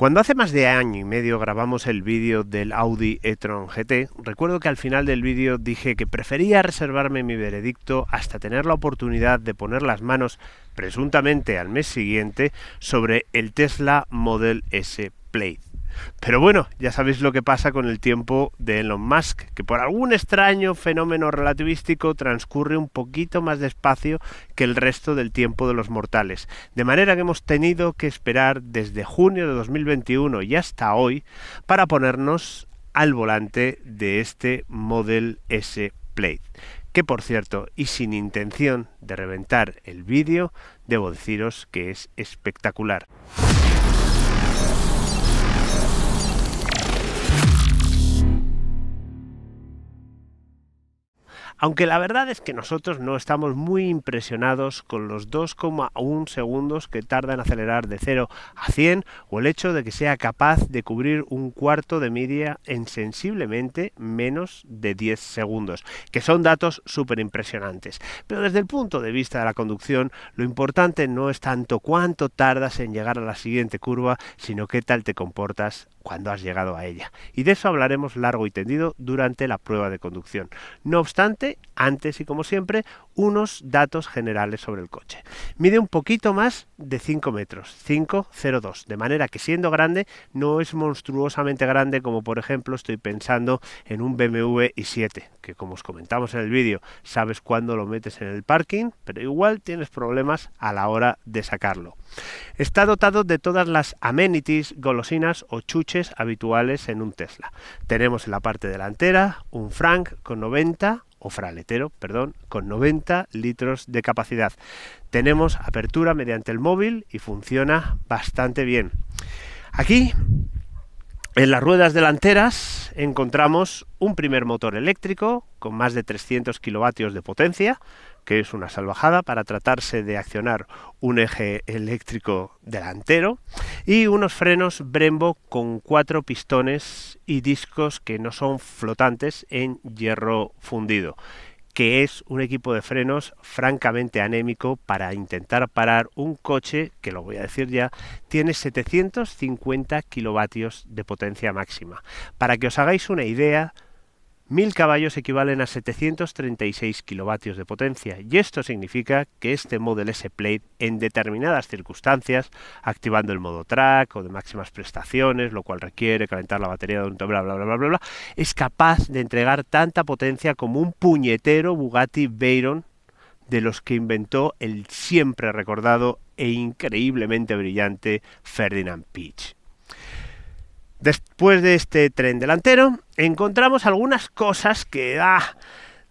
Cuando hace más de año y medio grabamos el vídeo del Audi e-tron GT, recuerdo que al final del vídeo dije que prefería reservarme mi veredicto hasta tener la oportunidad de poner las manos, presuntamente al mes siguiente, sobre el Tesla Model S Plaid. Pero bueno, ya sabéis lo que pasa con el tiempo de Elon Musk, que por algún extraño fenómeno relativístico transcurre un poquito más despacio que el resto del tiempo de los mortales. De manera que hemos tenido que esperar desde junio de 2021 y hasta hoy para ponernos al volante de este Model S Plate que por cierto, y sin intención de reventar el vídeo, debo deciros que es espectacular. Aunque la verdad es que nosotros no estamos muy impresionados con los 2,1 segundos que tarda en acelerar de 0 a 100 o el hecho de que sea capaz de cubrir un cuarto de media en sensiblemente menos de 10 segundos, que son datos súper impresionantes. Pero desde el punto de vista de la conducción, lo importante no es tanto cuánto tardas en llegar a la siguiente curva, sino qué tal te comportas cuando has llegado a ella. Y de eso hablaremos largo y tendido durante la prueba de conducción. No obstante, antes y como siempre, unos datos generales sobre el coche. Mide un poquito más de 5 metros, 5,02, de manera que siendo grande no es monstruosamente grande como por ejemplo estoy pensando en un BMW i7, que como os comentamos en el vídeo, sabes cuándo lo metes en el parking, pero igual tienes problemas a la hora de sacarlo. Está dotado de todas las amenities, golosinas o chuches habituales en un Tesla. Tenemos en la parte delantera un Frank con 90, o fraletero, perdón, con 90 litros de capacidad. Tenemos apertura mediante el móvil y funciona bastante bien. Aquí, en las ruedas delanteras, encontramos un primer motor eléctrico con más de 300 kilovatios de potencia, que es una salvajada para tratarse de accionar un eje eléctrico delantero, y unos frenos Brembo con cuatro pistones y discos que no son flotantes en hierro fundido que es un equipo de frenos francamente anémico para intentar parar un coche que, lo voy a decir ya, tiene 750 kilovatios de potencia máxima. Para que os hagáis una idea, 1000 caballos equivalen a 736 kilovatios de potencia y esto significa que este modelo S Plate en determinadas circunstancias, activando el modo track o de máximas prestaciones, lo cual requiere calentar la batería un bla bla bla bla bla, bla es capaz de entregar tanta potencia como un puñetero Bugatti Veyron de los que inventó el siempre recordado e increíblemente brillante Ferdinand Pitch. Después de este tren delantero, encontramos algunas cosas que ah,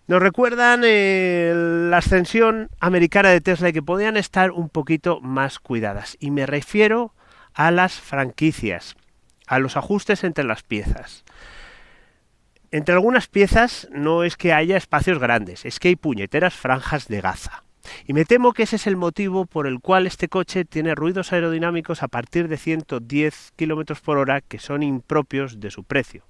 nos recuerdan eh, la ascensión americana de Tesla y que podían estar un poquito más cuidadas. Y me refiero a las franquicias, a los ajustes entre las piezas. Entre algunas piezas no es que haya espacios grandes, es que hay puñeteras franjas de gaza. Y me temo que ese es el motivo por el cual este coche tiene ruidos aerodinámicos a partir de 110 km por hora que son impropios de su precio.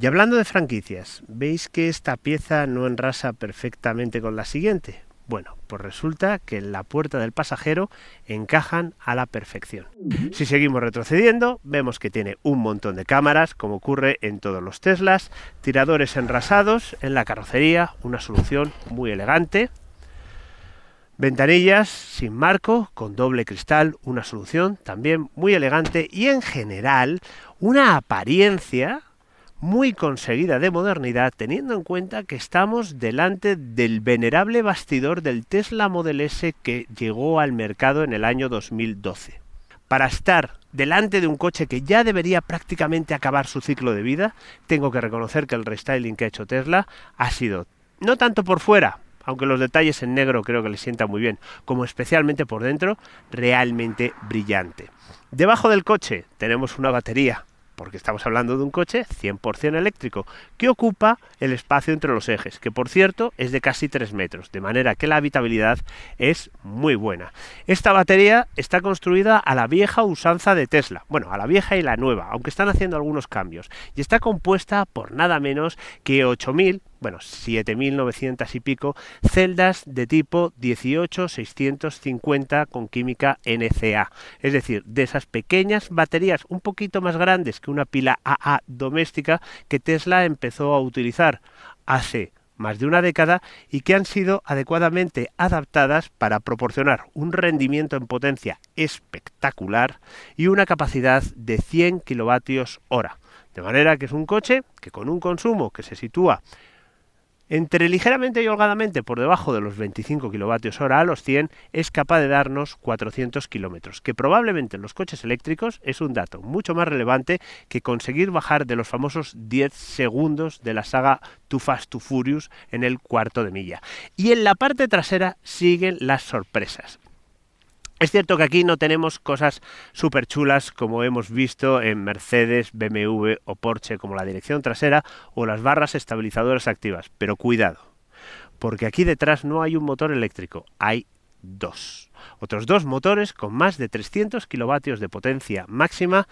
Y hablando de franquicias, ¿veis que esta pieza no enrasa perfectamente con la siguiente? Bueno, pues resulta que en la puerta del pasajero encajan a la perfección. Si seguimos retrocediendo, vemos que tiene un montón de cámaras, como ocurre en todos los Teslas, tiradores enrasados, en la carrocería, una solución muy elegante, Ventanillas sin marco, con doble cristal, una solución también muy elegante y en general una apariencia muy conseguida de modernidad teniendo en cuenta que estamos delante del venerable bastidor del Tesla Model S que llegó al mercado en el año 2012. Para estar delante de un coche que ya debería prácticamente acabar su ciclo de vida, tengo que reconocer que el restyling que ha hecho Tesla ha sido no tanto por fuera, aunque los detalles en negro creo que le sienta muy bien, como especialmente por dentro, realmente brillante. Debajo del coche tenemos una batería, porque estamos hablando de un coche 100% eléctrico, que ocupa el espacio entre los ejes, que por cierto es de casi 3 metros, de manera que la habitabilidad es muy buena. Esta batería está construida a la vieja usanza de Tesla, bueno, a la vieja y la nueva, aunque están haciendo algunos cambios, y está compuesta por nada menos que 8000 bueno, 7.900 y pico celdas de tipo 18650 con química NCA. Es decir, de esas pequeñas baterías un poquito más grandes que una pila AA doméstica que Tesla empezó a utilizar hace más de una década y que han sido adecuadamente adaptadas para proporcionar un rendimiento en potencia espectacular y una capacidad de 100 kilovatios hora. De manera que es un coche que con un consumo que se sitúa entre ligeramente y holgadamente por debajo de los 25 kilovatios hora a los 100 es capaz de darnos 400 kilómetros, que probablemente en los coches eléctricos es un dato mucho más relevante que conseguir bajar de los famosos 10 segundos de la saga Too Fast Too Furious en el cuarto de milla. Y en la parte trasera siguen las sorpresas. Es cierto que aquí no tenemos cosas súper chulas como hemos visto en Mercedes, BMW o Porsche, como la dirección trasera o las barras estabilizadoras activas, pero cuidado, porque aquí detrás no hay un motor eléctrico, hay dos. Otros dos motores con más de 300 kilovatios de potencia máxima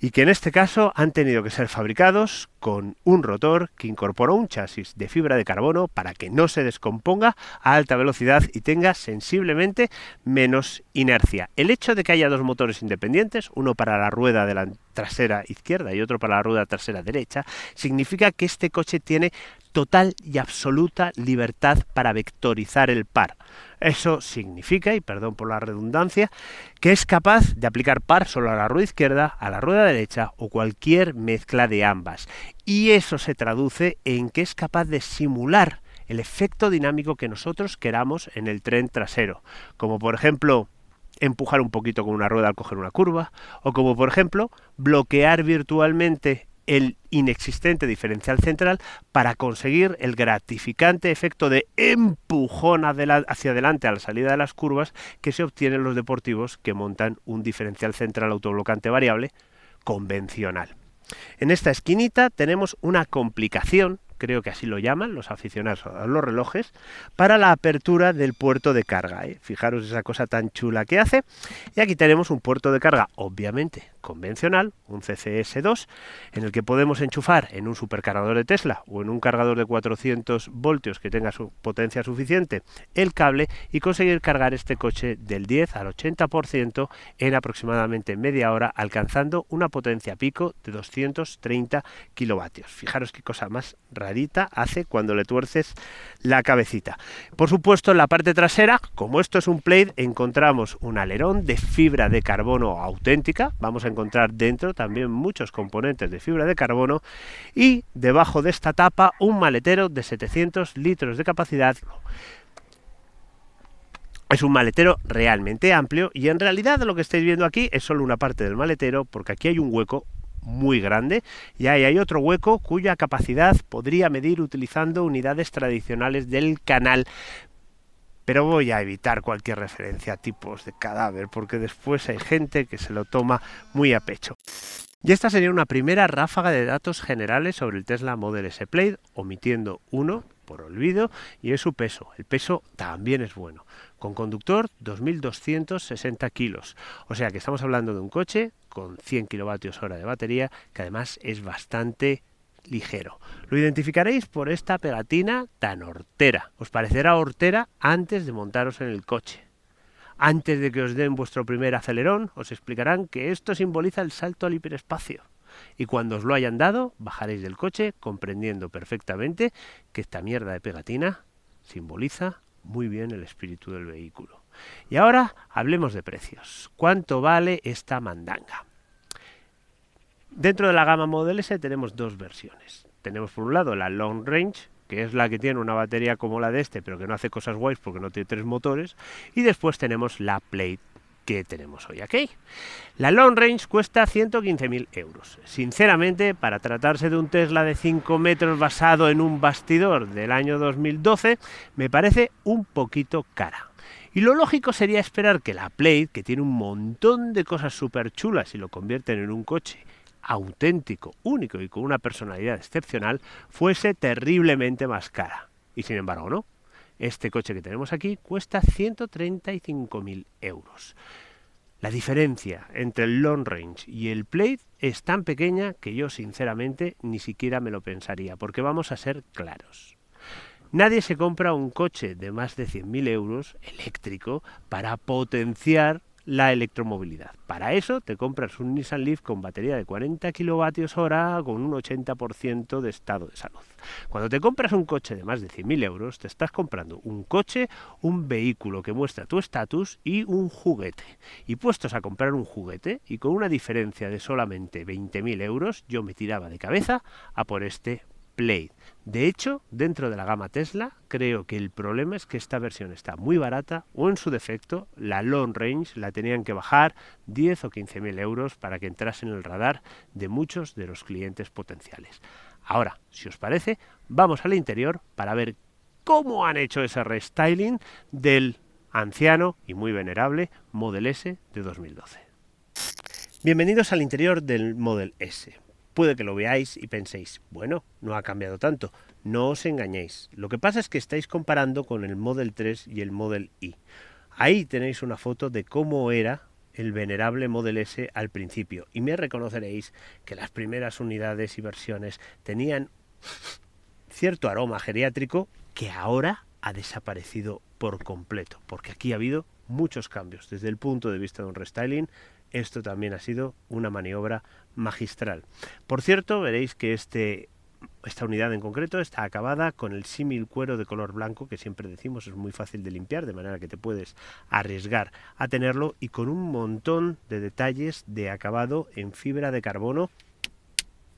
y que en este caso han tenido que ser fabricados con un rotor que incorpora un chasis de fibra de carbono para que no se descomponga a alta velocidad y tenga sensiblemente menos inercia. El hecho de que haya dos motores independientes, uno para la rueda trasera izquierda y otro para la rueda trasera derecha, significa que este coche tiene total y absoluta libertad para vectorizar el par. Eso significa, y perdón por la redundancia, que es capaz de aplicar par solo a la rueda izquierda, a la rueda derecha o cualquier mezcla de ambas. Y eso se traduce en que es capaz de simular el efecto dinámico que nosotros queramos en el tren trasero, como por ejemplo empujar un poquito con una rueda al coger una curva, o como por ejemplo bloquear virtualmente el inexistente diferencial central para conseguir el gratificante efecto de empujón hacia adelante a la salida de las curvas que se obtienen los deportivos que montan un diferencial central autoblocante variable convencional. En esta esquinita tenemos una complicación, creo que así lo llaman los aficionados a los relojes, para la apertura del puerto de carga. ¿eh? Fijaros esa cosa tan chula que hace. Y aquí tenemos un puerto de carga, obviamente, convencional, un CCS2, en el que podemos enchufar en un supercargador de Tesla o en un cargador de 400 voltios que tenga su potencia suficiente el cable y conseguir cargar este coche del 10 al 80% en aproximadamente media hora, alcanzando una potencia pico de 230 kilovatios. Fijaros qué cosa más rarita hace cuando le tuerces la cabecita. Por supuesto, en la parte trasera, como esto es un plate, encontramos un alerón de fibra de carbono auténtica. Vamos a encontrar dentro también muchos componentes de fibra de carbono y debajo de esta tapa un maletero de 700 litros de capacidad es un maletero realmente amplio y en realidad lo que estáis viendo aquí es solo una parte del maletero porque aquí hay un hueco muy grande y ahí hay otro hueco cuya capacidad podría medir utilizando unidades tradicionales del canal pero voy a evitar cualquier referencia a tipos de cadáver porque después hay gente que se lo toma muy a pecho. Y esta sería una primera ráfaga de datos generales sobre el Tesla Model S Plaid, omitiendo uno por olvido y es su peso. El peso también es bueno. Con conductor 2.260 kilos. O sea que estamos hablando de un coche con 100 kilovatios hora de batería que además es bastante ligero. Lo identificaréis por esta pegatina tan hortera. Os parecerá hortera antes de montaros en el coche. Antes de que os den vuestro primer acelerón, os explicarán que esto simboliza el salto al hiperespacio. Y cuando os lo hayan dado, bajaréis del coche comprendiendo perfectamente que esta mierda de pegatina simboliza muy bien el espíritu del vehículo. Y ahora hablemos de precios. ¿Cuánto vale esta mandanga? Dentro de la gama Model S tenemos dos versiones. Tenemos por un lado la Long Range, que es la que tiene una batería como la de este, pero que no hace cosas guays porque no tiene tres motores. Y después tenemos la Plate que tenemos hoy aquí. La Long Range cuesta 115.000 euros. Sinceramente, para tratarse de un Tesla de 5 metros basado en un bastidor del año 2012, me parece un poquito cara. Y lo lógico sería esperar que la Plate, que tiene un montón de cosas súper chulas y lo convierten en un coche auténtico, único y con una personalidad excepcional fuese terriblemente más cara. Y sin embargo no. Este coche que tenemos aquí cuesta 135.000 euros. La diferencia entre el long range y el plate es tan pequeña que yo sinceramente ni siquiera me lo pensaría, porque vamos a ser claros. Nadie se compra un coche de más de 100.000 euros eléctrico para potenciar la electromovilidad. Para eso te compras un Nissan Leaf con batería de 40 kWh con un 80% de estado de salud. Cuando te compras un coche de más de 100.000 euros, te estás comprando un coche, un vehículo que muestra tu estatus y un juguete. Y puestos a comprar un juguete y con una diferencia de solamente 20.000 euros, yo me tiraba de cabeza a por este de hecho, dentro de la gama Tesla, creo que el problema es que esta versión está muy barata o en su defecto, la long range la tenían que bajar 10 o 15 mil euros para que entrase en el radar de muchos de los clientes potenciales. Ahora, si os parece, vamos al interior para ver cómo han hecho ese restyling del anciano y muy venerable Model S de 2012. Bienvenidos al interior del Model S. Puede que lo veáis y penséis, bueno, no ha cambiado tanto. No os engañéis. Lo que pasa es que estáis comparando con el Model 3 y el Model i Ahí tenéis una foto de cómo era el venerable Model S al principio y me reconoceréis que las primeras unidades y versiones tenían cierto aroma geriátrico que ahora ha desaparecido por completo, porque aquí ha habido muchos cambios. Desde el punto de vista de un restyling, esto también ha sido una maniobra magistral. Por cierto, veréis que este esta unidad en concreto está acabada con el símil cuero de color blanco que siempre decimos es muy fácil de limpiar, de manera que te puedes arriesgar a tenerlo y con un montón de detalles de acabado en fibra de carbono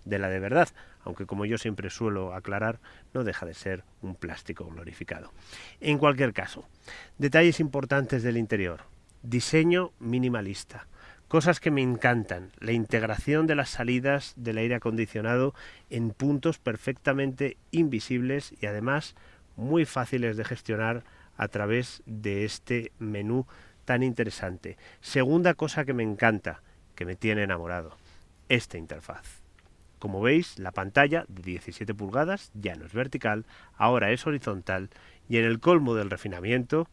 de la de verdad, aunque como yo siempre suelo aclarar, no deja de ser un plástico glorificado. En cualquier caso, detalles importantes del interior. Diseño minimalista Cosas que me encantan. La integración de las salidas del aire acondicionado en puntos perfectamente invisibles y además muy fáciles de gestionar a través de este menú tan interesante. Segunda cosa que me encanta, que me tiene enamorado, esta interfaz. Como veis, la pantalla de 17 pulgadas ya no es vertical, ahora es horizontal y en el colmo del refinamiento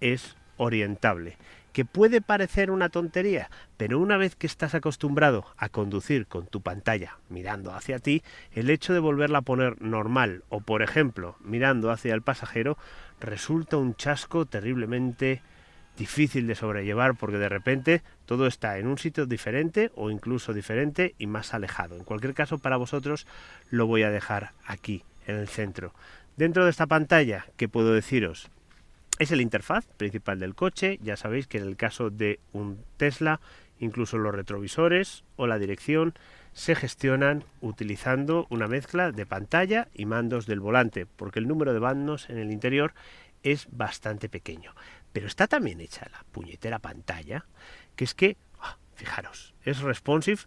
es orientable que puede parecer una tontería, pero una vez que estás acostumbrado a conducir con tu pantalla mirando hacia ti, el hecho de volverla a poner normal o, por ejemplo, mirando hacia el pasajero, resulta un chasco terriblemente difícil de sobrellevar porque de repente todo está en un sitio diferente o incluso diferente y más alejado. En cualquier caso, para vosotros lo voy a dejar aquí, en el centro. Dentro de esta pantalla, ¿qué puedo deciros? es la interfaz principal del coche, ya sabéis que en el caso de un Tesla, incluso los retrovisores o la dirección se gestionan utilizando una mezcla de pantalla y mandos del volante, porque el número de bandos en el interior es bastante pequeño. Pero está también hecha la puñetera pantalla, que es que, ah, fijaros, es responsive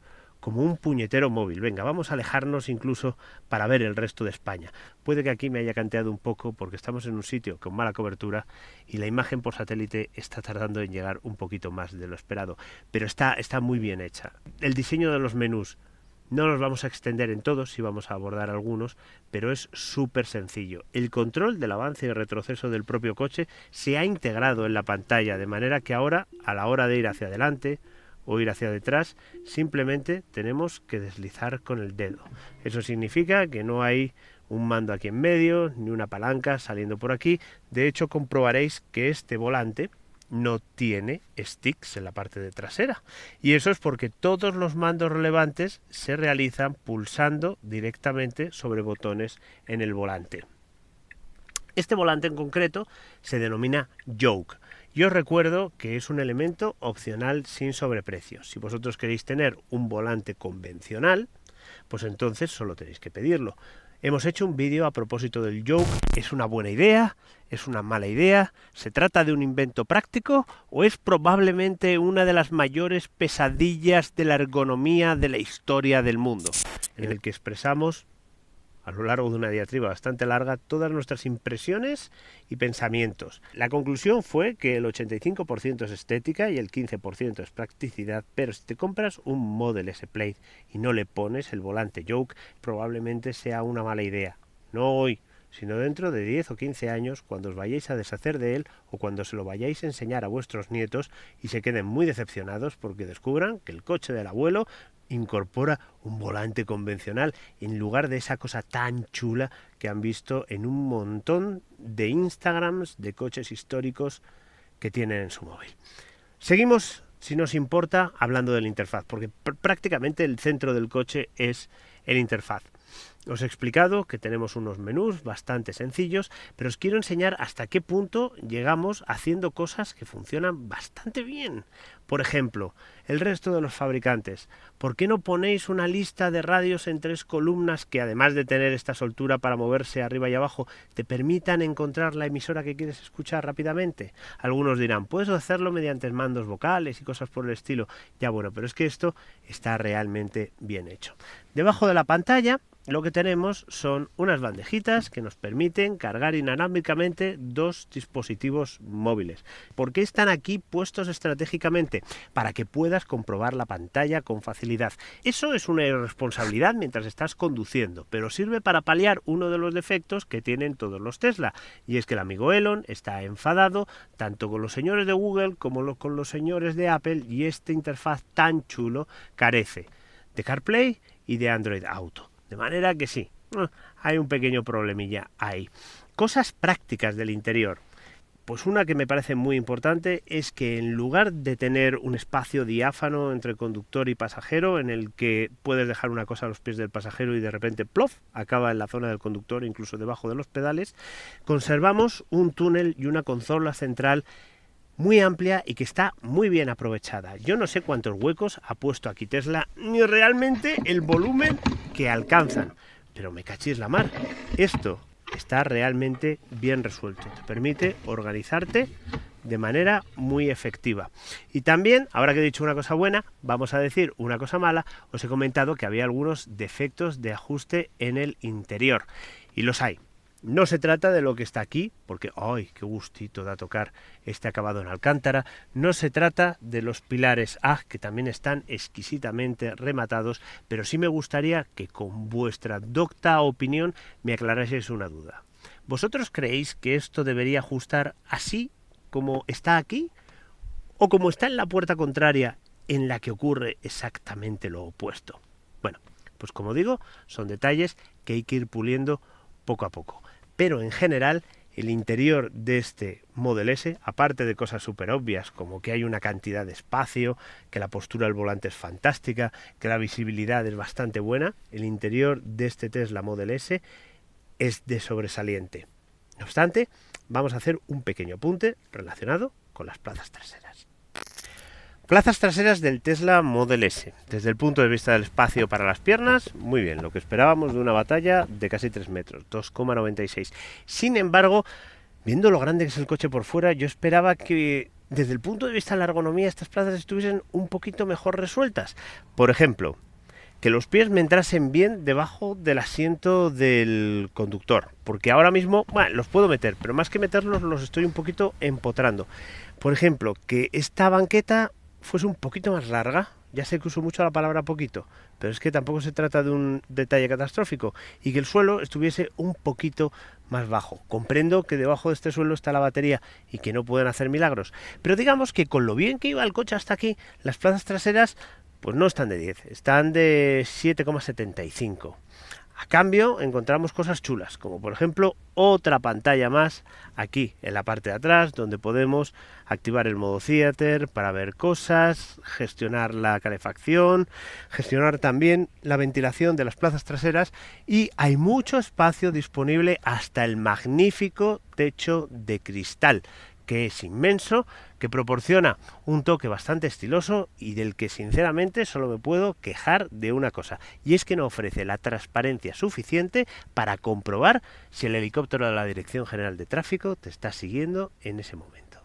como un puñetero móvil. Venga, vamos a alejarnos incluso para ver el resto de España. Puede que aquí me haya canteado un poco porque estamos en un sitio con mala cobertura y la imagen por satélite está tardando en llegar un poquito más de lo esperado, pero está, está muy bien hecha. El diseño de los menús. No los vamos a extender en todos, si vamos a abordar algunos, pero es súper sencillo. El control del avance y retroceso del propio coche se ha integrado en la pantalla, de manera que ahora, a la hora de ir hacia adelante, o ir hacia detrás, simplemente tenemos que deslizar con el dedo. Eso significa que no hay un mando aquí en medio, ni una palanca saliendo por aquí. De hecho, comprobaréis que este volante no tiene sticks en la parte de trasera. Y eso es porque todos los mandos relevantes se realizan pulsando directamente sobre botones en el volante. Este volante en concreto se denomina joke. Yo os recuerdo que es un elemento opcional sin sobreprecio. Si vosotros queréis tener un volante convencional, pues entonces solo tenéis que pedirlo. Hemos hecho un vídeo a propósito del yoke. ¿Es una buena idea? ¿Es una mala idea? ¿Se trata de un invento práctico? ¿O es probablemente una de las mayores pesadillas de la ergonomía de la historia del mundo? En el que expresamos a lo largo de una diatriba bastante larga todas nuestras impresiones y pensamientos. La conclusión fue que el 85% es estética y el 15% es practicidad, pero si te compras un Model S Plate y no le pones el volante Joke, probablemente sea una mala idea. No hoy, sino dentro de 10 o 15 años cuando os vayáis a deshacer de él o cuando se lo vayáis a enseñar a vuestros nietos y se queden muy decepcionados porque descubran que el coche del abuelo incorpora un volante convencional en lugar de esa cosa tan chula que han visto en un montón de Instagrams de coches históricos que tienen en su móvil. Seguimos, si nos importa, hablando de la interfaz, porque prácticamente el centro del coche es el interfaz. Os he explicado que tenemos unos menús bastante sencillos, pero os quiero enseñar hasta qué punto llegamos haciendo cosas que funcionan bastante bien. Por ejemplo, el resto de los fabricantes, ¿por qué no ponéis una lista de radios en tres columnas que además de tener esta soltura para moverse arriba y abajo, te permitan encontrar la emisora que quieres escuchar rápidamente? Algunos dirán, puedes hacerlo mediante mandos vocales y cosas por el estilo. Ya bueno, pero es que esto está realmente bien hecho. Debajo de la pantalla lo que tenemos son unas bandejitas que nos permiten cargar inalámbricamente dos dispositivos móviles. ¿Por qué están aquí puestos estratégicamente? para que puedas comprobar la pantalla con facilidad. Eso es una irresponsabilidad mientras estás conduciendo, pero sirve para paliar uno de los defectos que tienen todos los Tesla, y es que el amigo Elon está enfadado tanto con los señores de Google como con los señores de Apple y esta interfaz tan chulo carece de CarPlay y de Android Auto. De manera que sí, ah, hay un pequeño problemilla ahí. Cosas prácticas del interior. Pues una que me parece muy importante es que en lugar de tener un espacio diáfano entre conductor y pasajero en el que puedes dejar una cosa a los pies del pasajero y de repente plof, acaba en la zona del conductor, incluso debajo de los pedales, conservamos un túnel y una consola central muy amplia y que está muy bien aprovechada. Yo no sé cuántos huecos ha puesto aquí Tesla ni realmente el volumen que alcanzan, pero me cachis la mar. Esto está realmente bien resuelto. Te permite organizarte de manera muy efectiva. Y también, ahora que he dicho una cosa buena, vamos a decir una cosa mala. Os he comentado que había algunos defectos de ajuste en el interior. Y los hay. No se trata de lo que está aquí, porque ¡ay, qué gustito da tocar este acabado en alcántara! No se trata de los pilares A, que también están exquisitamente rematados, pero sí me gustaría que con vuestra docta opinión me aclaraseis una duda. ¿Vosotros creéis que esto debería ajustar así como está aquí? ¿O como está en la puerta contraria en la que ocurre exactamente lo opuesto? Bueno, pues como digo, son detalles que hay que ir puliendo poco a poco pero en general el interior de este Model S, aparte de cosas súper obvias como que hay una cantidad de espacio, que la postura del volante es fantástica, que la visibilidad es bastante buena, el interior de este Tesla Model S es de sobresaliente. No obstante, vamos a hacer un pequeño apunte relacionado con las plazas traseras. Plazas traseras del Tesla Model S. Desde el punto de vista del espacio para las piernas, muy bien, lo que esperábamos de una batalla de casi 3 metros, 2,96. Sin embargo, viendo lo grande que es el coche por fuera, yo esperaba que desde el punto de vista de la ergonomía estas plazas estuviesen un poquito mejor resueltas. Por ejemplo, que los pies me entrasen bien debajo del asiento del conductor. Porque ahora mismo, bueno, los puedo meter, pero más que meterlos los estoy un poquito empotrando. Por ejemplo, que esta banqueta fuese un poquito más larga. Ya sé que uso mucho la palabra poquito, pero es que tampoco se trata de un detalle catastrófico y que el suelo estuviese un poquito más bajo. Comprendo que debajo de este suelo está la batería y que no pueden hacer milagros, pero digamos que con lo bien que iba el coche hasta aquí, las plazas traseras pues no están de 10, están de 7,75. A cambio encontramos cosas chulas, como por ejemplo otra pantalla más aquí en la parte de atrás, donde podemos activar el modo theater para ver cosas, gestionar la calefacción, gestionar también la ventilación de las plazas traseras y hay mucho espacio disponible hasta el magnífico techo de cristal que es inmenso, que proporciona un toque bastante estiloso y del que sinceramente solo me puedo quejar de una cosa, y es que no ofrece la transparencia suficiente para comprobar si el helicóptero de la Dirección General de Tráfico te está siguiendo en ese momento.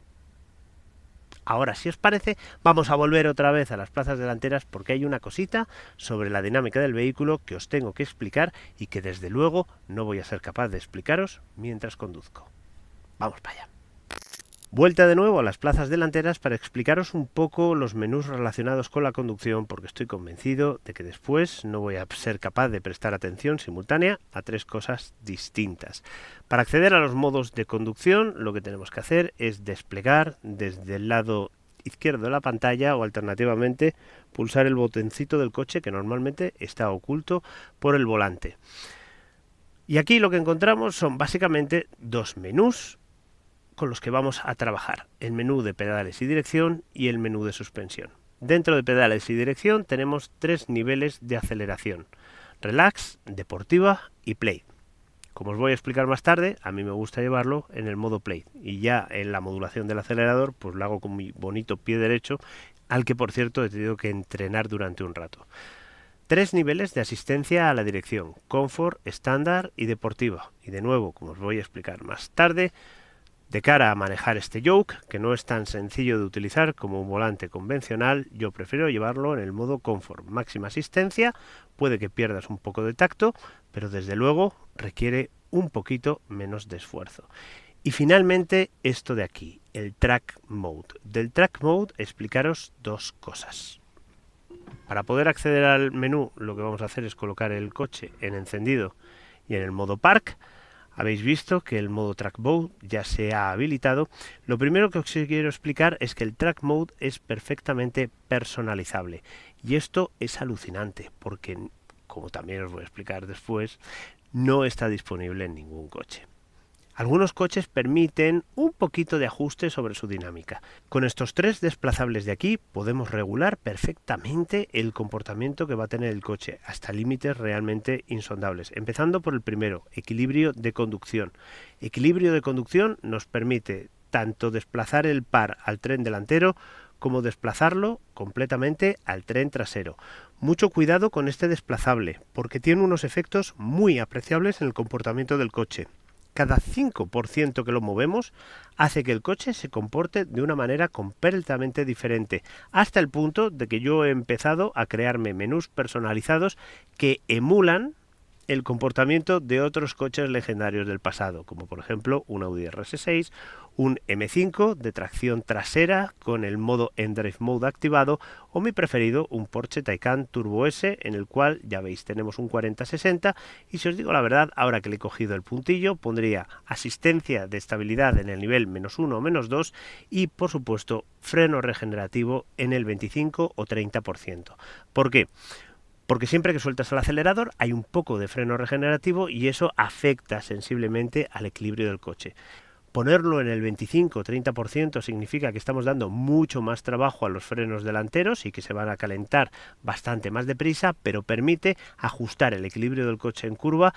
Ahora, si os parece, vamos a volver otra vez a las plazas delanteras porque hay una cosita sobre la dinámica del vehículo que os tengo que explicar y que desde luego no voy a ser capaz de explicaros mientras conduzco. Vamos para allá. Vuelta de nuevo a las plazas delanteras para explicaros un poco los menús relacionados con la conducción porque estoy convencido de que después no voy a ser capaz de prestar atención simultánea a tres cosas distintas. Para acceder a los modos de conducción lo que tenemos que hacer es desplegar desde el lado izquierdo de la pantalla o alternativamente pulsar el botoncito del coche que normalmente está oculto por el volante. Y aquí lo que encontramos son básicamente dos menús con los que vamos a trabajar, el menú de pedales y dirección y el menú de suspensión. Dentro de pedales y dirección tenemos tres niveles de aceleración, relax, deportiva y play. Como os voy a explicar más tarde, a mí me gusta llevarlo en el modo play y ya en la modulación del acelerador pues lo hago con mi bonito pie derecho al que por cierto he tenido que entrenar durante un rato. Tres niveles de asistencia a la dirección, confort, estándar y deportiva. Y de nuevo, como os voy a explicar más tarde, de cara a manejar este yoke, que no es tan sencillo de utilizar como un volante convencional, yo prefiero llevarlo en el modo Comfort, Máxima asistencia, puede que pierdas un poco de tacto, pero desde luego requiere un poquito menos de esfuerzo. Y finalmente esto de aquí, el track mode. Del track mode explicaros dos cosas. Para poder acceder al menú lo que vamos a hacer es colocar el coche en encendido y en el modo park habéis visto que el modo Track Mode ya se ha habilitado. Lo primero que os quiero explicar es que el Track Mode es perfectamente personalizable. Y esto es alucinante porque, como también os voy a explicar después, no está disponible en ningún coche. Algunos coches permiten un poquito de ajuste sobre su dinámica. Con estos tres desplazables de aquí podemos regular perfectamente el comportamiento que va a tener el coche, hasta límites realmente insondables. Empezando por el primero, equilibrio de conducción. Equilibrio de conducción nos permite tanto desplazar el par al tren delantero como desplazarlo completamente al tren trasero. Mucho cuidado con este desplazable, porque tiene unos efectos muy apreciables en el comportamiento del coche cada 5% que lo movemos hace que el coche se comporte de una manera completamente diferente, hasta el punto de que yo he empezado a crearme menús personalizados que emulan el comportamiento de otros coches legendarios del pasado, como por ejemplo un Audi RS6, un M5 de tracción trasera con el modo Drive Mode activado o mi preferido un Porsche Taycan Turbo S en el cual ya veis tenemos un 40-60 y si os digo la verdad ahora que le he cogido el puntillo pondría asistencia de estabilidad en el nivel menos 1 o menos 2 y por supuesto freno regenerativo en el 25 o 30%. ¿Por qué? porque siempre que sueltas el acelerador hay un poco de freno regenerativo y eso afecta sensiblemente al equilibrio del coche. Ponerlo en el 25-30% significa que estamos dando mucho más trabajo a los frenos delanteros y que se van a calentar bastante más deprisa, pero permite ajustar el equilibrio del coche en curva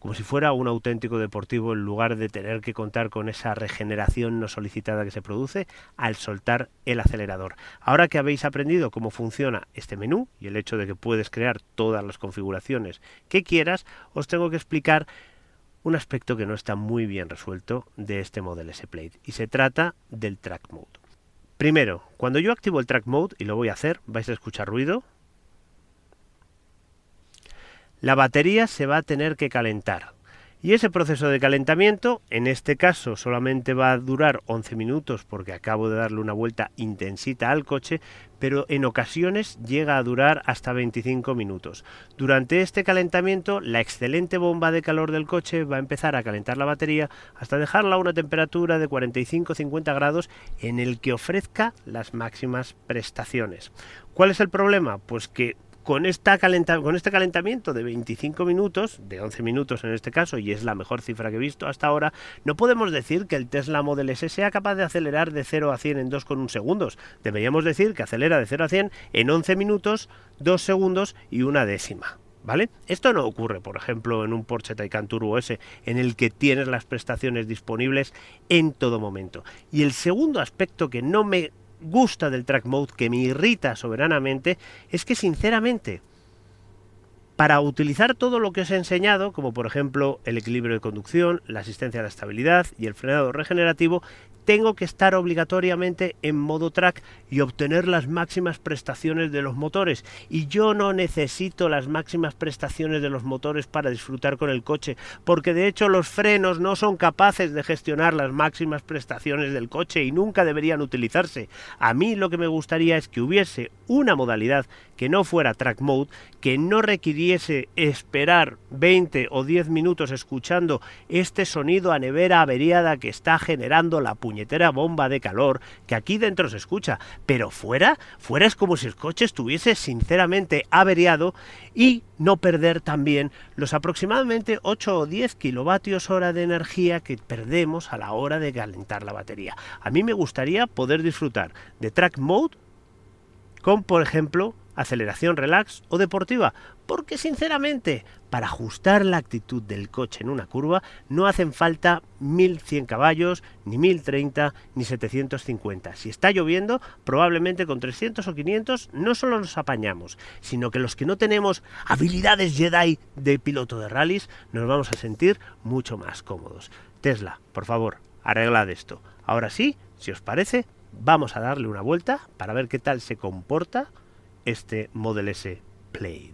como si fuera un auténtico deportivo en lugar de tener que contar con esa regeneración no solicitada que se produce al soltar el acelerador. Ahora que habéis aprendido cómo funciona este menú y el hecho de que puedes crear todas las configuraciones que quieras, os tengo que explicar un aspecto que no está muy bien resuelto de este modelo S-Plate y se trata del Track Mode. Primero, cuando yo activo el Track Mode, y lo voy a hacer, vais a escuchar ruido, la batería se va a tener que calentar. Y ese proceso de calentamiento, en este caso solamente va a durar 11 minutos porque acabo de darle una vuelta intensita al coche, pero en ocasiones llega a durar hasta 25 minutos. Durante este calentamiento, la excelente bomba de calor del coche va a empezar a calentar la batería hasta dejarla a una temperatura de 45-50 grados en el que ofrezca las máximas prestaciones. ¿Cuál es el problema? Pues que con, esta con este calentamiento de 25 minutos, de 11 minutos en este caso, y es la mejor cifra que he visto hasta ahora, no podemos decir que el Tesla Model S sea capaz de acelerar de 0 a 100 en 2,1 segundos. Deberíamos decir que acelera de 0 a 100 en 11 minutos, 2 segundos y una décima. ¿Vale? Esto no ocurre, por ejemplo, en un Porsche Taycan Turbo S, en el que tienes las prestaciones disponibles en todo momento. Y el segundo aspecto que no me gusta del track mode, que me irrita soberanamente, es que sinceramente, para utilizar todo lo que os he enseñado, como por ejemplo el equilibrio de conducción, la asistencia a la estabilidad y el frenado regenerativo, tengo que estar obligatoriamente en modo track y obtener las máximas prestaciones de los motores. Y yo no necesito las máximas prestaciones de los motores para disfrutar con el coche, porque de hecho los frenos no son capaces de gestionar las máximas prestaciones del coche y nunca deberían utilizarse. A mí lo que me gustaría es que hubiese una modalidad que no fuera track mode, que no requiriese esperar 20 o 10 minutos escuchando este sonido a nevera averiada que está generando la puñalada bomba de calor que aquí dentro se escucha, pero fuera, fuera es como si el coche estuviese sinceramente averiado y no perder también los aproximadamente 8 o 10 kilovatios hora de energía que perdemos a la hora de calentar la batería. A mí me gustaría poder disfrutar de track mode con, por ejemplo, aceleración relax o deportiva, porque sinceramente, para ajustar la actitud del coche en una curva no hacen falta 1100 caballos, ni 1030, ni 750. Si está lloviendo, probablemente con 300 o 500 no solo nos apañamos, sino que los que no tenemos habilidades Jedi de piloto de rallies nos vamos a sentir mucho más cómodos. Tesla, por favor, arreglad esto. Ahora sí, si os parece, vamos a darle una vuelta para ver qué tal se comporta este Model S Plaid.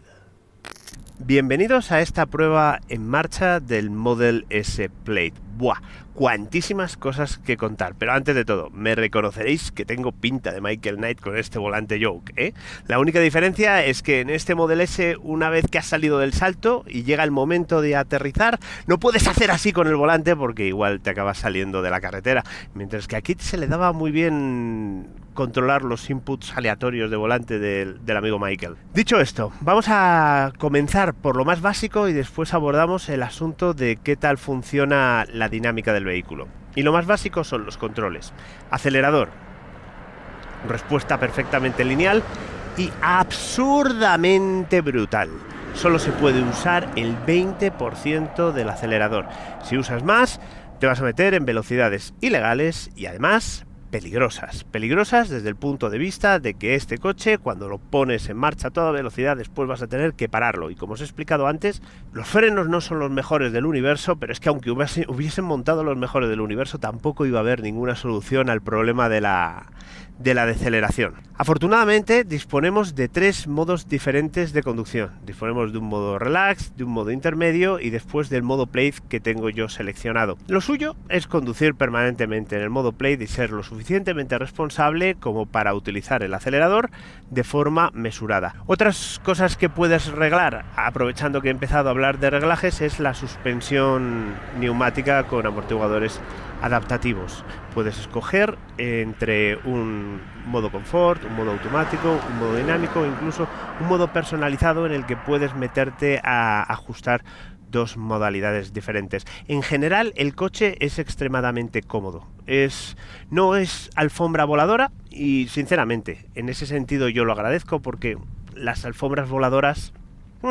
Bienvenidos a esta prueba en marcha del Model S Plate. Buah, cuantísimas cosas que contar. Pero antes de todo, me reconoceréis que tengo pinta de Michael Knight con este volante Joke. ¿eh? La única diferencia es que en este Model S, una vez que has salido del salto y llega el momento de aterrizar, no puedes hacer así con el volante porque igual te acabas saliendo de la carretera. Mientras que aquí se le daba muy bien controlar los inputs aleatorios de volante del, amigo Michael. Dicho esto, vamos a comenzar por lo más básico y después abordamos el asunto de qué tal funciona la dinámica del vehículo. Y lo más básico son los controles. Acelerador, respuesta perfectamente lineal y absurdamente brutal. Solo se puede usar el 20% del acelerador. Si usas más, te vas a meter en velocidades ilegales y además peligrosas. Peligrosas desde el punto de vista de que este coche, cuando lo pones en marcha a toda velocidad, después vas a tener que pararlo. Y como os he explicado antes, los frenos no son los mejores del universo, pero es que aunque hubiesen montado los mejores del universo, tampoco iba a haber ninguna solución al problema de la, de la deceleración. Afortunadamente disponemos de tres modos diferentes de conducción. Disponemos de un modo relax, de un modo intermedio y después del modo play que tengo yo seleccionado. Lo suyo es conducir permanentemente en el modo play y ser lo suficientemente responsable como para utilizar el acelerador de forma mesurada. Otras cosas que puedes reglar, aprovechando que he empezado a hablar de reglajes, es la suspensión neumática con amortiguadores adaptativos. Puedes escoger entre un modo confort, un modo automático, un modo dinámico, incluso un modo personalizado en el que puedes meterte a ajustar dos modalidades diferentes. En general, el coche es extremadamente cómodo. Es no es alfombra voladora y sinceramente, en ese sentido yo lo agradezco porque las alfombras voladoras mm,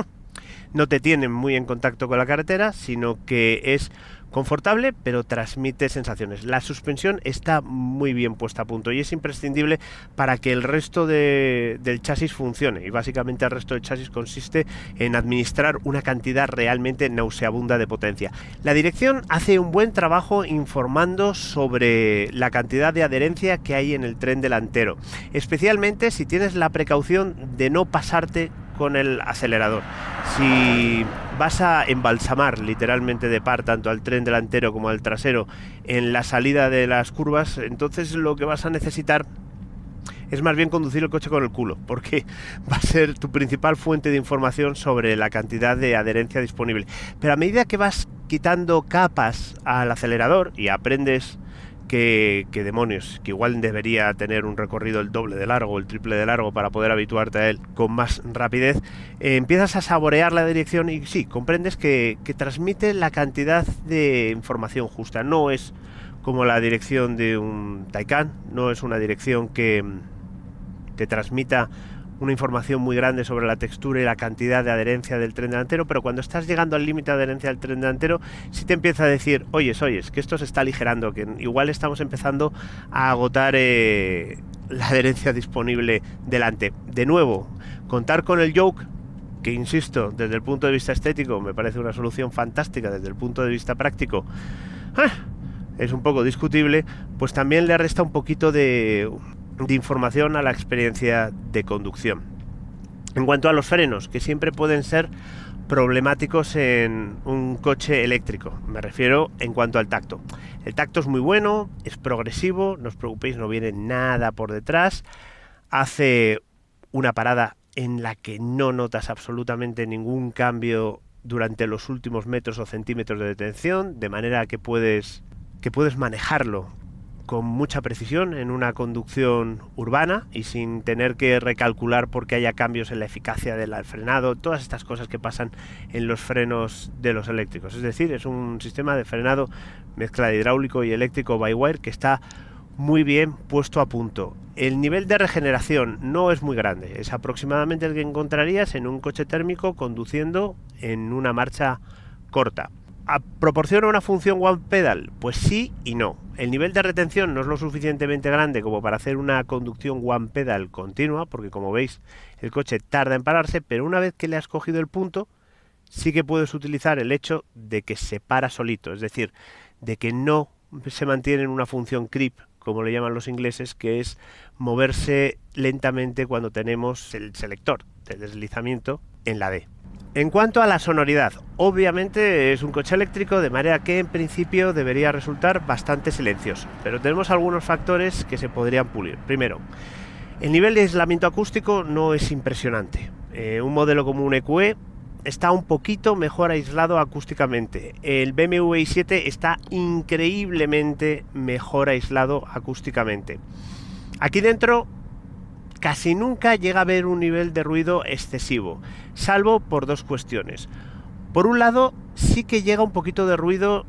no te tienen muy en contacto con la carretera, sino que es confortable, pero transmite sensaciones. La suspensión está muy bien puesta a punto y es imprescindible para que el resto de, del chasis funcione. Y básicamente el resto del chasis consiste en administrar una cantidad realmente nauseabunda de potencia. La dirección hace un buen trabajo informando sobre la cantidad de adherencia que hay en el tren delantero, especialmente si tienes la precaución de no pasarte con el acelerador. Si vas a embalsamar literalmente de par tanto al tren delantero como al trasero en la salida de las curvas, entonces lo que vas a necesitar es más bien conducir el coche con el culo, porque va a ser tu principal fuente de información sobre la cantidad de adherencia disponible. Pero a medida que vas quitando capas al acelerador y aprendes que, demonios, que igual debería tener un recorrido el doble de largo, el triple de largo para poder habituarte a él con más rapidez, eh, empiezas a saborear la dirección y sí, comprendes que, que transmite la cantidad de información justa. No es como la dirección de un taikán no es una dirección que te transmita una información muy grande sobre la textura y la cantidad de adherencia del tren delantero, pero cuando estás llegando al límite de adherencia del tren delantero, ...si te empieza a decir, oyes, oyes, que esto se está aligerando, que igual estamos empezando a agotar eh, la adherencia disponible delante. De nuevo, contar con el yoke que insisto, desde el punto de vista estético me parece una solución fantástica, desde el punto de vista práctico ah, es un poco discutible, pues también le resta un poquito de de información a la experiencia de conducción. En cuanto a los frenos, que siempre pueden ser problemáticos en un coche eléctrico, me refiero en cuanto al tacto. El tacto es muy bueno, es progresivo, no os preocupéis, no viene nada por detrás, hace una parada en la que no notas absolutamente ningún cambio durante los últimos metros o centímetros de detención, de manera que puedes que puedes manejarlo con mucha precisión en una conducción urbana y sin tener que recalcular porque haya cambios en la eficacia del frenado, todas estas cosas que pasan en los frenos de los eléctricos. Es decir, es un sistema de frenado mezcla de hidráulico y eléctrico by wire que está muy bien puesto a punto. El nivel de regeneración no es muy grande, es aproximadamente el que encontrarías en un coche térmico conduciendo en una marcha corta. ¿Proporciona una función One Pedal? Pues sí y no. El nivel de retención no es lo suficientemente grande como para hacer una conducción One Pedal continua, porque como veis el coche tarda en pararse, pero una vez que le has cogido el punto, sí que puedes utilizar el hecho de que se para solito, es decir, de que no se mantiene en una función creep, como le llaman los ingleses, que es moverse lentamente cuando tenemos el selector de deslizamiento en la D. En cuanto a la sonoridad, obviamente es un coche eléctrico, de manera que en principio debería resultar bastante silencioso, pero tenemos algunos factores que se podrían pulir. Primero, el nivel de aislamiento acústico no es impresionante. Eh, un modelo como un EQE e está un poquito mejor aislado acústicamente. El BMW i7 está increíblemente mejor aislado acústicamente. Aquí dentro casi nunca llega a haber un nivel de ruido excesivo, salvo por dos cuestiones. Por un lado, sí que llega un poquito de ruido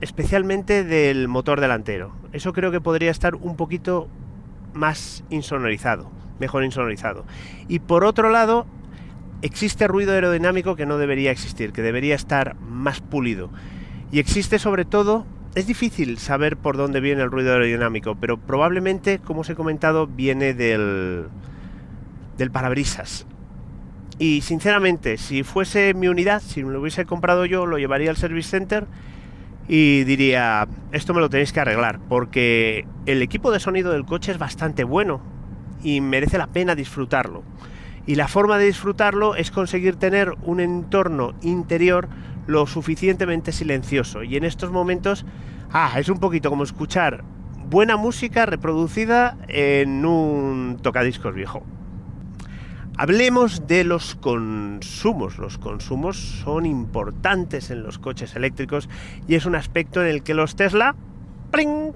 especialmente del motor delantero. Eso creo que podría estar un poquito más insonorizado, mejor insonorizado. Y por otro lado, existe ruido aerodinámico que no debería existir, que debería estar más pulido. Y existe sobre todo es difícil saber por dónde viene el ruido aerodinámico, pero probablemente, como os he comentado, viene del, del parabrisas. Y sinceramente, si fuese mi unidad, si me lo hubiese comprado yo, lo llevaría al Service Center y diría, esto me lo tenéis que arreglar, porque el equipo de sonido del coche es bastante bueno y merece la pena disfrutarlo. Y la forma de disfrutarlo es conseguir tener un entorno interior lo suficientemente silencioso. Y en estos momentos, ah, es un poquito como escuchar buena música reproducida en un tocadiscos viejo. Hablemos de los consumos. Los consumos son importantes en los coches eléctricos y es un aspecto en el que los Tesla, ¡pring!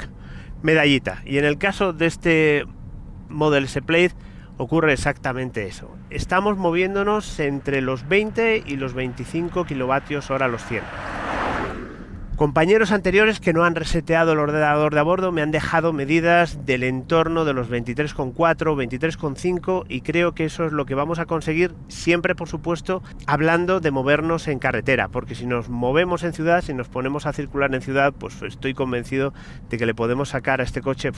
medallita. Y en el caso de este Model S Plaid, ocurre exactamente eso. Estamos moviéndonos entre los 20 y los 25 kilovatios hora los 100. Compañeros anteriores que no han reseteado el ordenador de a bordo me han dejado medidas del entorno de los 23,4, 23,5 y creo que eso es lo que vamos a conseguir siempre, por supuesto, hablando de movernos en carretera, porque si nos movemos en ciudad, si nos ponemos a circular en ciudad, pues estoy convencido de que le podemos sacar a este coche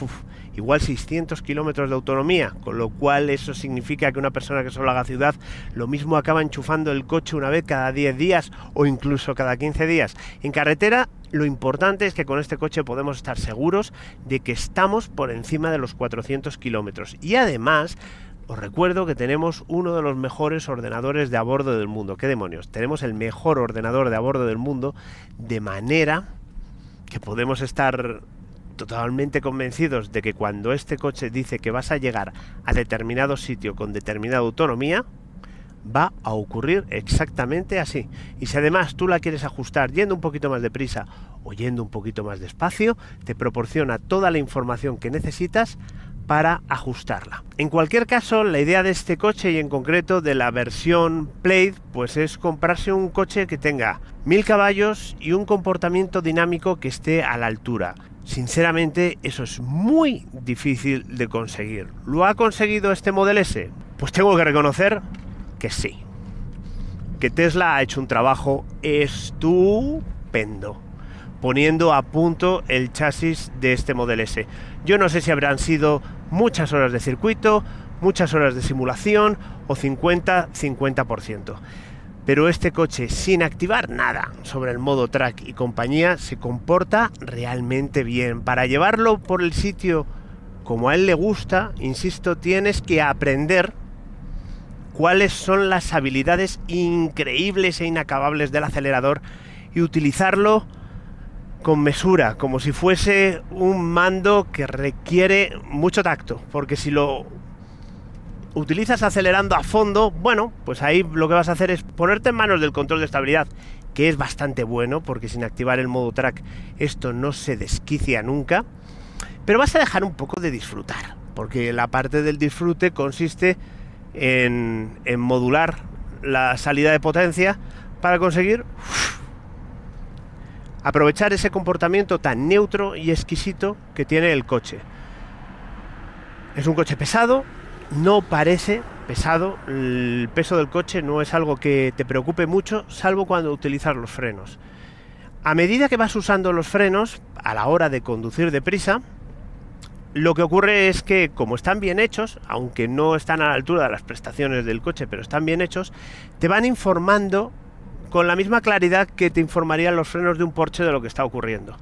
igual 600 kilómetros de autonomía, con lo cual eso significa que una persona que solo haga ciudad, lo mismo acaba enchufando el coche una vez cada 10 días o incluso cada 15 días. En carretera lo importante es que con este coche podemos estar seguros de que estamos por encima de los 400 kilómetros. Y además, os recuerdo que tenemos uno de los mejores ordenadores de a bordo del mundo. ¿Qué demonios? Tenemos el mejor ordenador de a bordo del mundo de manera que podemos estar totalmente convencidos de que cuando este coche dice que vas a llegar a determinado sitio con determinada autonomía, va a ocurrir exactamente así. Y si además tú la quieres ajustar yendo un poquito más deprisa o yendo un poquito más despacio, te proporciona toda la información que necesitas para ajustarla. En cualquier caso, la idea de este coche y en concreto de la versión Plaid, pues es comprarse un coche que tenga Mil caballos y un comportamiento dinámico que esté a la altura. Sinceramente, eso es muy difícil de conseguir. ¿Lo ha conseguido este Model S? Pues tengo que reconocer que sí, que Tesla ha hecho un trabajo estupendo poniendo a punto el chasis de este Model S. Yo no sé si habrán sido muchas horas de circuito, muchas horas de simulación o 50-50%. Pero este coche, sin activar nada sobre el modo track y compañía, se comporta realmente bien. Para llevarlo por el sitio como a él le gusta, insisto, tienes que aprender cuáles son las habilidades increíbles e inacabables del acelerador y utilizarlo con mesura, como si fuese un mando que requiere mucho tacto, porque si lo utilizas acelerando a fondo, bueno, pues ahí lo que vas a hacer es ponerte en manos del control de estabilidad, que es bastante bueno, porque sin activar el modo track esto no se desquicia nunca, pero vas a dejar un poco de disfrutar, porque la parte del disfrute consiste en, modular la salida de potencia para conseguir aprovechar ese comportamiento tan neutro y exquisito que tiene el coche. Es un coche pesado, no parece pesado, el peso del coche no es algo que te preocupe mucho, salvo cuando utilizas los frenos. A medida que vas usando los frenos, a la hora de conducir deprisa, lo que ocurre es que como están bien hechos, aunque no están a la altura de las prestaciones del coche, pero están bien hechos, te van informando con la misma claridad que te informarían los frenos de un Porsche de lo que está ocurriendo.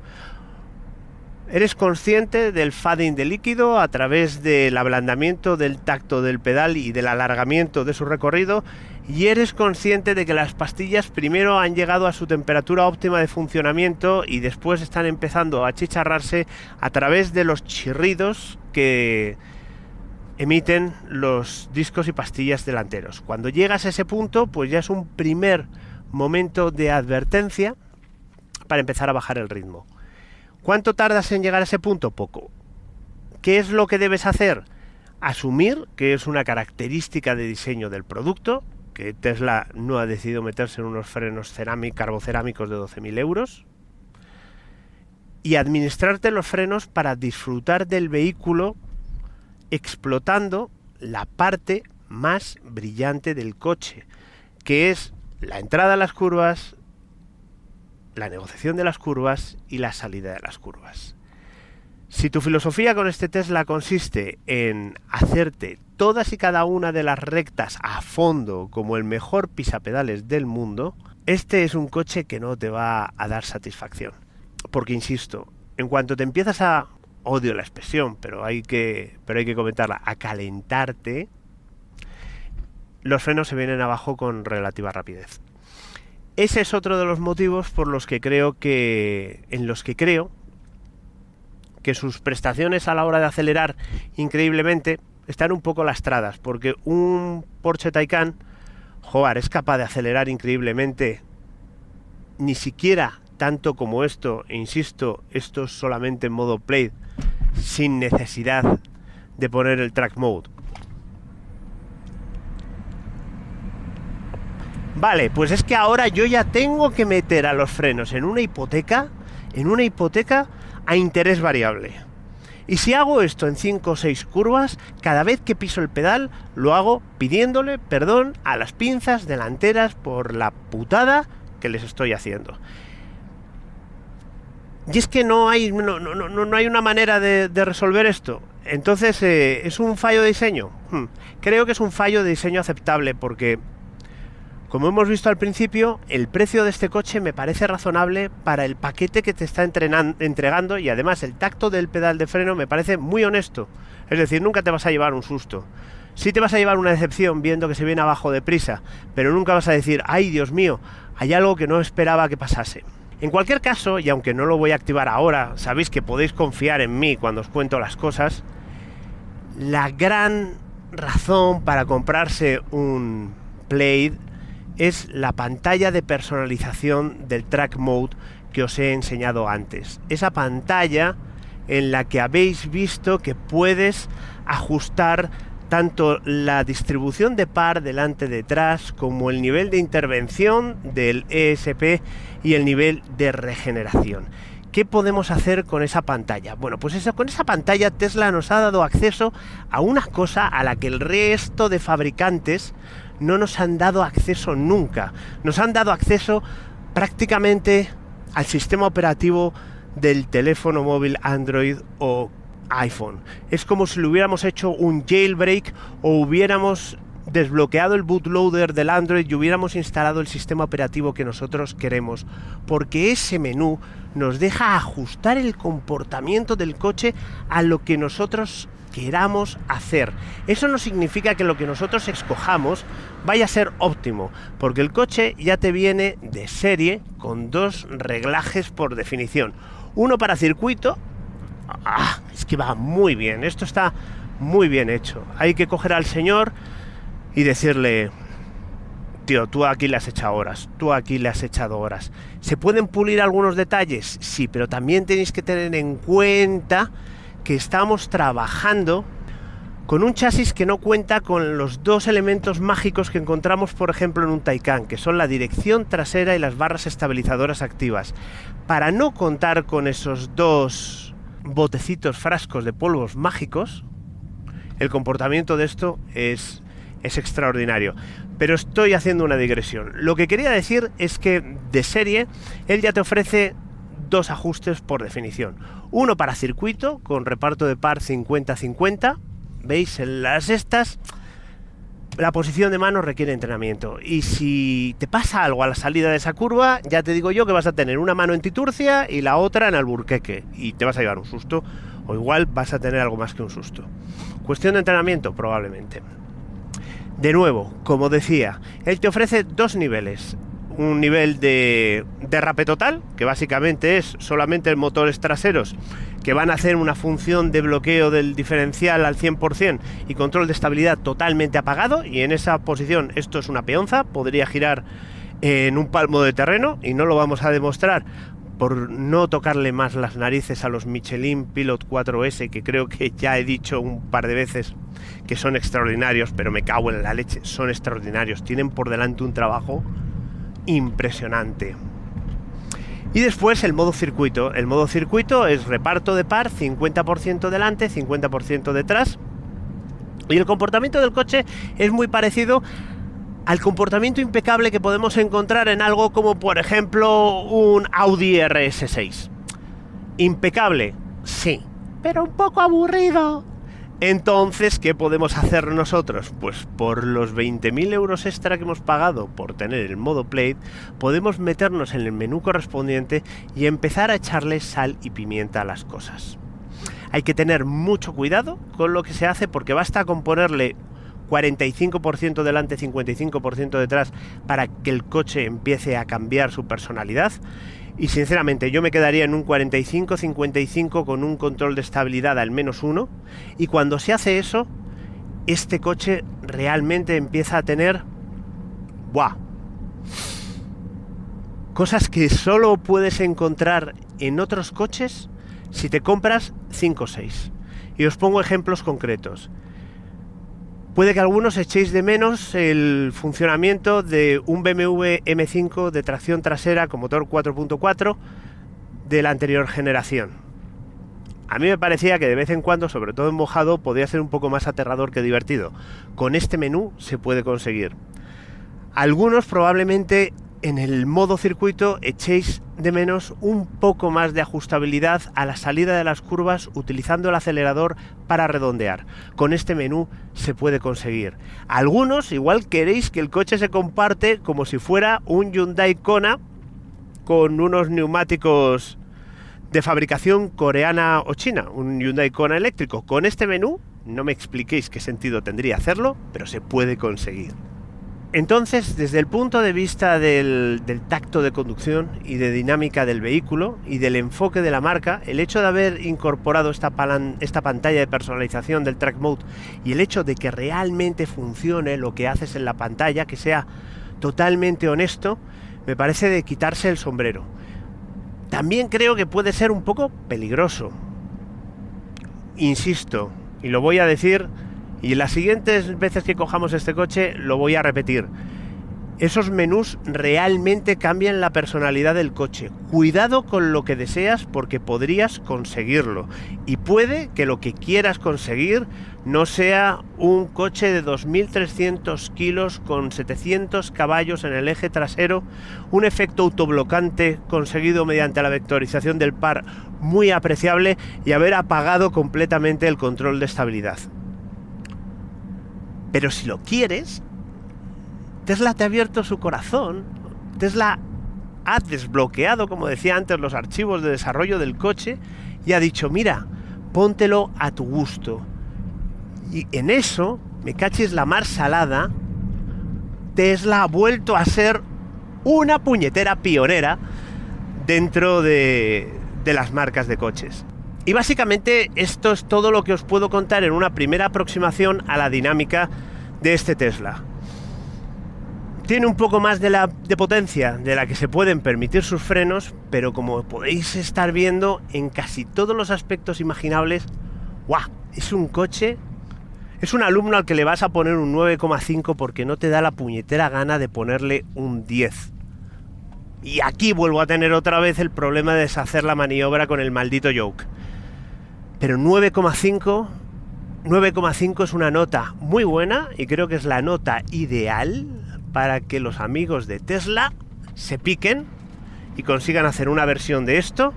Eres consciente del fading de líquido a través del ablandamiento del tacto del pedal y del alargamiento de su recorrido y eres consciente de que las pastillas primero han llegado a su temperatura óptima de funcionamiento y después están empezando a chicharrarse a través de los chirridos que emiten los discos y pastillas delanteros. Cuando llegas a ese punto, pues ya es un primer momento de advertencia para empezar a bajar el ritmo. ¿Cuánto tardas en llegar a ese punto? Poco. ¿Qué es lo que debes hacer? Asumir que es una característica de diseño del producto, que Tesla no ha decidido meterse en unos frenos carbocerámicos de 12.000 euros y administrarte los frenos para disfrutar del vehículo explotando la parte más brillante del coche, que es la entrada a las curvas, la negociación de las curvas y la salida de las curvas. Si tu filosofía con este Tesla consiste en hacerte todas y cada una de las rectas a fondo como el mejor pisapedales del mundo, este es un coche que no te va a dar satisfacción. Porque, insisto, en cuanto te empiezas a, odio la expresión, pero hay que, pero hay que comentarla, a calentarte, los frenos se vienen abajo con relativa rapidez. Ese es otro de los motivos por los que creo que, en los que creo que sus prestaciones a la hora de acelerar increíblemente están un poco lastradas, porque un Porsche Taycan, joder, es capaz de acelerar increíblemente, ni siquiera tanto como esto, e insisto, esto es solamente en modo play, sin necesidad de poner el track mode. Vale, pues es que ahora yo ya tengo que meter a los frenos en una hipoteca, en una hipoteca a interés variable. Y si hago esto en 5 o 6 curvas, cada vez que piso el pedal lo hago pidiéndole perdón a las pinzas delanteras por la putada que les estoy haciendo. Y es que no hay, no, no, no, no hay una manera de, resolver esto. Entonces, eh, ¿es un fallo de diseño? Hmm. Creo que es un fallo de diseño aceptable porque como hemos visto al principio, el precio de este coche me parece razonable para el paquete que te está entregando y además el tacto del pedal de freno me parece muy honesto. Es decir, nunca te vas a llevar un susto. Sí te vas a llevar una decepción viendo que se viene abajo de prisa, pero nunca vas a decir, ay Dios mío, hay algo que no esperaba que pasase. En cualquier caso, y aunque no lo voy a activar ahora, sabéis que podéis confiar en mí cuando os cuento las cosas, la gran razón para comprarse un Play es la pantalla de personalización del track mode que os he enseñado antes. Esa pantalla en la que habéis visto que puedes ajustar tanto la distribución de par delante detrás como el nivel de intervención del ESP y el nivel de regeneración. ¿Qué podemos hacer con esa pantalla? Bueno, pues con esa pantalla Tesla nos ha dado acceso a una cosa a la que el resto de fabricantes no nos han dado acceso nunca. Nos han dado acceso prácticamente al sistema operativo del teléfono móvil Android o iPhone. Es como si le hubiéramos hecho un jailbreak o hubiéramos desbloqueado el bootloader del Android y hubiéramos instalado el sistema operativo que nosotros queremos, porque ese menú nos deja ajustar el comportamiento del coche a lo que nosotros queramos hacer. Eso no significa que lo que nosotros escojamos vaya a ser óptimo, porque el coche ya te viene de serie con dos reglajes por definición. Uno para circuito, ah, es que va muy bien, esto está muy bien hecho. Hay que coger al señor y decirle, tío, tú aquí le has echado horas, tú aquí le has echado horas. ¿Se pueden pulir algunos detalles? Sí, pero también tenéis que tener en cuenta que estamos trabajando con un chasis que no cuenta con los dos elementos mágicos que encontramos por ejemplo en un Taycan, que son la dirección trasera y las barras estabilizadoras activas. Para no contar con esos dos botecitos frascos de polvos mágicos, el comportamiento de esto es, es extraordinario. Pero estoy haciendo una digresión. Lo que quería decir es que de serie, él ya te ofrece dos ajustes por definición uno para circuito con reparto de par 50-50. ¿Veis? en Las estas, la posición de mano requiere entrenamiento. Y si te pasa algo a la salida de esa curva, ya te digo yo que vas a tener una mano en Titurcia y la otra en Alburqueque. Y te vas a llevar un susto. O igual vas a tener algo más que un susto. Cuestión de entrenamiento, probablemente. De nuevo, como decía, él te ofrece dos niveles un nivel de derrape total, que básicamente es solamente el motores traseros que van a hacer una función de bloqueo del diferencial al 100% y control de estabilidad totalmente apagado y en esa posición esto es una peonza, podría girar en un palmo de terreno y no lo vamos a demostrar por no tocarle más las narices a los Michelin Pilot 4S, que creo que ya he dicho un par de veces que son extraordinarios, pero me cago en la leche, son extraordinarios, tienen por delante un trabajo impresionante. Y después el modo circuito. El modo circuito es reparto de par, 50% delante, 50% detrás. Y el comportamiento del coche es muy parecido al comportamiento impecable que podemos encontrar en algo como por ejemplo un Audi RS6. Impecable, sí, pero un poco aburrido. Entonces, ¿qué podemos hacer nosotros? Pues por los 20.000 euros extra que hemos pagado por tener el modo Plate, podemos meternos en el menú correspondiente y empezar a echarle sal y pimienta a las cosas. Hay que tener mucho cuidado con lo que se hace porque basta con ponerle 45% delante, 55% detrás para que el coche empiece a cambiar su personalidad y sinceramente, yo me quedaría en un 45-55 con un control de estabilidad al menos uno. Y cuando se hace eso, este coche realmente empieza a tener... ¡Buah! Cosas que solo puedes encontrar en otros coches si te compras 5 o 6. Y os pongo ejemplos concretos. Puede que algunos echéis de menos el funcionamiento de un BMW M5 de tracción trasera con motor 4.4 de la anterior generación. A mí me parecía que de vez en cuando, sobre todo en mojado, podía ser un poco más aterrador que divertido. Con este menú se puede conseguir. Algunos probablemente en el modo circuito echéis de menos un poco más de ajustabilidad a la salida de las curvas utilizando el acelerador para redondear. Con este menú se puede conseguir. Algunos igual queréis que el coche se comparte como si fuera un Hyundai Kona con unos neumáticos de fabricación coreana o china, un Hyundai Kona eléctrico. Con este menú no me expliquéis qué sentido tendría hacerlo, pero se puede conseguir. Entonces, desde el punto de vista del, tacto de conducción y de dinámica del vehículo y del enfoque de la marca, el hecho de haber incorporado esta, esta pantalla de personalización del track mode y el hecho de que realmente funcione lo que haces en la pantalla, que sea totalmente honesto, me parece de quitarse el sombrero. También creo que puede ser un poco peligroso. Insisto, y lo voy a decir y las siguientes veces que cojamos este coche lo voy a repetir. Esos menús realmente cambian la personalidad del coche. Cuidado con lo que deseas porque podrías conseguirlo. Y puede que lo que quieras conseguir no sea un coche de 2.300 kilos con 700 caballos en el eje trasero, un efecto autoblocante conseguido mediante la vectorización del par muy apreciable y haber apagado completamente el control de estabilidad. Pero si lo quieres, Tesla te ha abierto su corazón, Tesla ha desbloqueado, como decía antes, los archivos de desarrollo del coche y ha dicho, mira, póntelo a tu gusto. Y en eso, me caches la mar salada, Tesla ha vuelto a ser una puñetera pionera dentro de las marcas de coches. Y básicamente esto es todo lo que os puedo contar en una primera aproximación a la dinámica de este Tesla. Tiene un poco más de, la, de potencia de la que se pueden permitir sus frenos, pero como podéis estar viendo en casi todos los aspectos imaginables, ¡guau! Es un coche, es un alumno al que le vas a poner un 9,5 porque no te da la puñetera gana de ponerle un 10. Y aquí vuelvo a tener otra vez el problema de deshacer la maniobra con el maldito joke pero 9,5 9,5 es una nota muy buena y creo que es la nota ideal para que los amigos de Tesla se piquen y consigan hacer una versión de esto,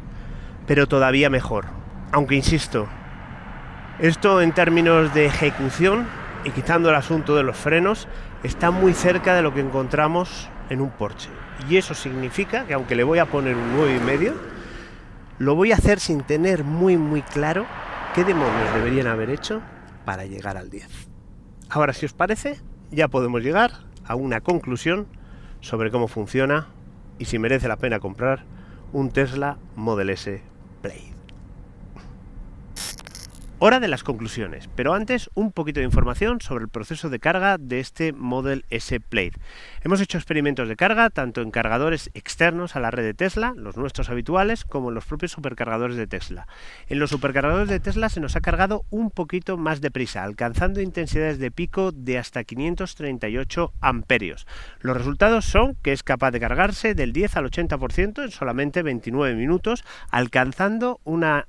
pero todavía mejor. Aunque insisto, esto en términos de ejecución y quitando el asunto de los frenos, está muy cerca de lo que encontramos en un Porsche. Y eso significa que aunque le voy a poner un 9,5, lo voy a hacer sin tener muy muy claro qué demonios deberían haber hecho para llegar al 10. Ahora, si os parece, ya podemos llegar a una conclusión sobre cómo funciona y si merece la pena comprar un Tesla Model S Play. Hora de las conclusiones, pero antes un poquito de información sobre el proceso de carga de este Model S Plate. Hemos hecho experimentos de carga tanto en cargadores externos a la red de Tesla, los nuestros habituales, como en los propios supercargadores de Tesla. En los supercargadores de Tesla se nos ha cargado un poquito más deprisa, alcanzando intensidades de pico de hasta 538 amperios. Los resultados son que es capaz de cargarse del 10 al 80% en solamente 29 minutos, alcanzando una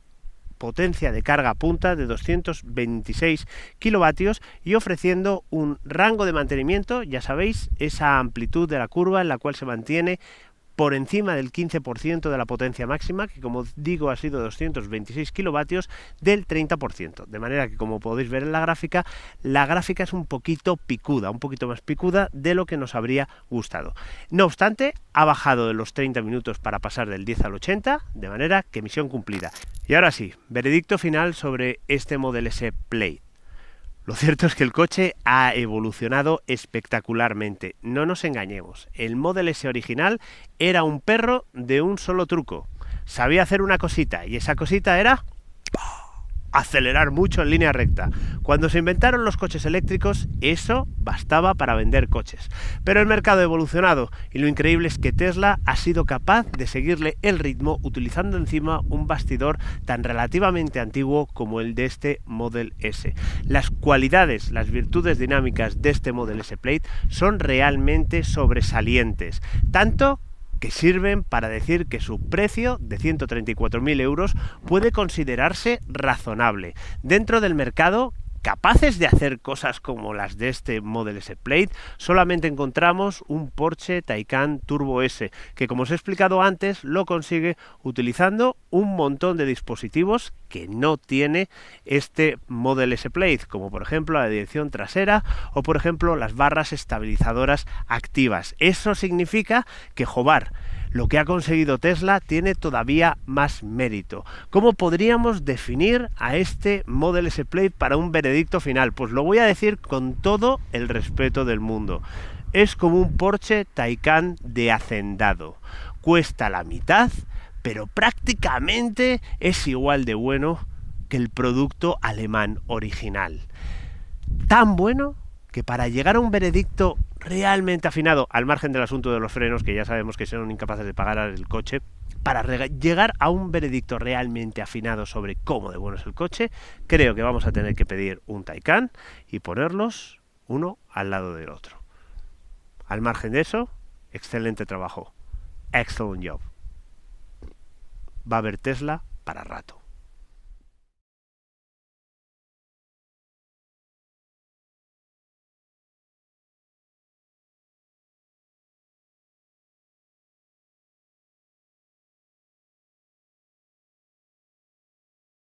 potencia de carga punta de 226 kilovatios y ofreciendo un rango de mantenimiento, ya sabéis, esa amplitud de la curva en la cual se mantiene por encima del 15% de la potencia máxima, que como digo ha sido 226 kilovatios, del 30%. De manera que como podéis ver en la gráfica, la gráfica es un poquito picuda, un poquito más picuda de lo que nos habría gustado. No obstante, ha bajado de los 30 minutos para pasar del 10 al 80, de manera que misión cumplida. Y ahora sí, veredicto final sobre este Model S Play. Lo cierto es que el coche ha evolucionado espectacularmente. No nos engañemos, el Model S original era un perro de un solo truco. Sabía hacer una cosita y esa cosita era acelerar mucho en línea recta. Cuando se inventaron los coches eléctricos, eso bastaba para vender coches. Pero el mercado ha evolucionado y lo increíble es que Tesla ha sido capaz de seguirle el ritmo utilizando encima un bastidor tan relativamente antiguo como el de este Model S. Las cualidades, las virtudes dinámicas de este Model S Plate son realmente sobresalientes, tanto que sirven para decir que su precio de 134.000 euros puede considerarse razonable dentro del mercado capaces de hacer cosas como las de este Model S Plate, solamente encontramos un Porsche Taycan Turbo S, que como os he explicado antes, lo consigue utilizando un montón de dispositivos que no tiene este Model S Plate, como por ejemplo la dirección trasera o por ejemplo las barras estabilizadoras activas. Eso significa que Jobar lo que ha conseguido Tesla tiene todavía más mérito. ¿Cómo podríamos definir a este Model S Play para un veredicto final? Pues lo voy a decir con todo el respeto del mundo. Es como un Porsche Taycan de hacendado. Cuesta la mitad, pero prácticamente es igual de bueno que el producto alemán original. Tan bueno que para llegar a un veredicto realmente afinado, al margen del asunto de los frenos, que ya sabemos que son incapaces de pagar el coche, para llegar a un veredicto realmente afinado sobre cómo de bueno es el coche, creo que vamos a tener que pedir un Taycan y ponerlos uno al lado del otro. Al margen de eso, excelente trabajo. Excellent job. Va a haber Tesla para rato.